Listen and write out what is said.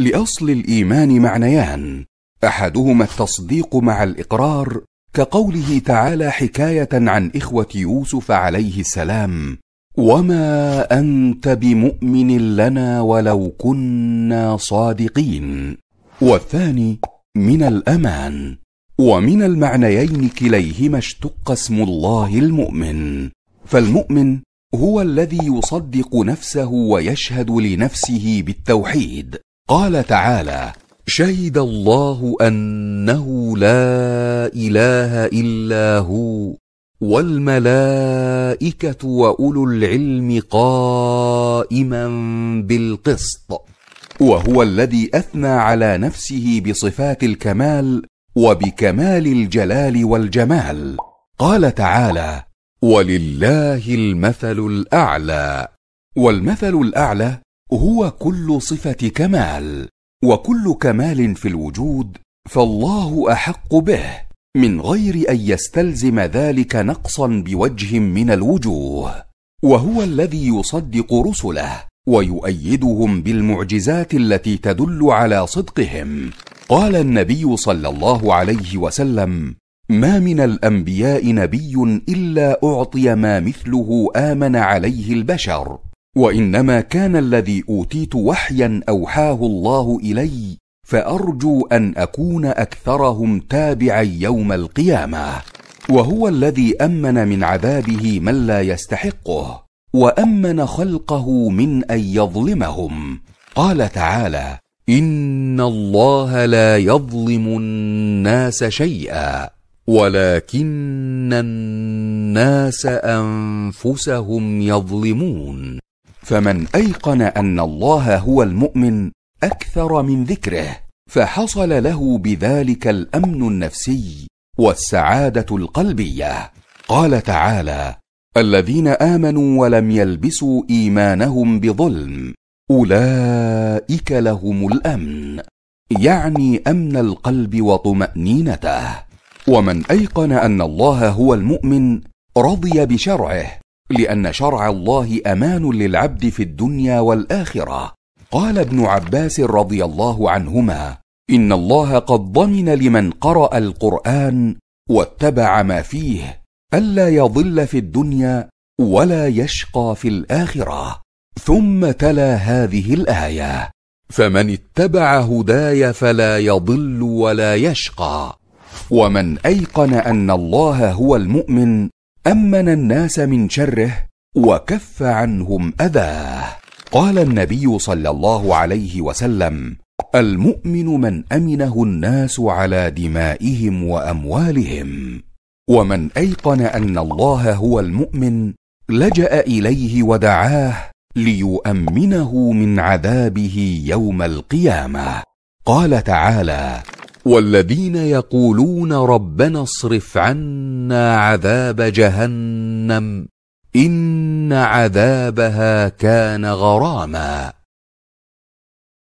لأصل الإيمان معنيان أحدهما التصديق مع الإقرار كقوله تعالى حكاية عن إخوة يوسف عليه السلام وما أنت بمؤمن لنا ولو كنا صادقين والثاني من الأمان ومن المعنيين كليهما اشتق اسم الله المؤمن فالمؤمن هو الذي يصدق نفسه ويشهد لنفسه بالتوحيد قال تعالى شهد الله أنه لا إله إلا هو والملائكة وأولو العلم قائما بالقسط وهو الذي أثنى على نفسه بصفات الكمال وبكمال الجلال والجمال قال تعالى ولله المثل الأعلى والمثل الأعلى هو كل صفه كمال وكل كمال في الوجود فالله احق به من غير ان يستلزم ذلك نقصا بوجه من الوجوه وهو الذي يصدق رسله ويؤيدهم بالمعجزات التي تدل على صدقهم قال النبي صلى الله عليه وسلم ما من الانبياء نبي الا اعطي ما مثله امن عليه البشر وانما كان الذي اوتيت وحيا اوحاه الله الي فارجو ان اكون اكثرهم تابعا يوم القيامه وهو الذي امن من عذابه من لا يستحقه وامن خلقه من ان يظلمهم قال تعالى ان الله لا يظلم الناس شيئا ولكن الناس انفسهم يظلمون فمن ايقن ان الله هو المؤمن اكثر من ذكره فحصل له بذلك الامن النفسي والسعاده القلبيه قال تعالى الذين امنوا ولم يلبسوا ايمانهم بظلم اولئك لهم الامن يعني امن القلب وطمانينته ومن ايقن ان الله هو المؤمن رضي بشرعه لان شرع الله امان للعبد في الدنيا والاخره قال ابن عباس رضي الله عنهما ان الله قد ضمن لمن قرا القران واتبع ما فيه الا يضل في الدنيا ولا يشقى في الاخره ثم تلا هذه الايه فمن اتبع هداي فلا يضل ولا يشقى ومن ايقن ان الله هو المؤمن امن الناس من شره وكف عنهم اذاه قال النبي صلى الله عليه وسلم المؤمن من امنه الناس على دمائهم واموالهم ومن ايقن ان الله هو المؤمن لجا اليه ودعاه ليؤمنه من عذابه يوم القيامه قال تعالى والذين يقولون ربنا اصرف عنا عذاب جهنم إن عذابها كان غراماً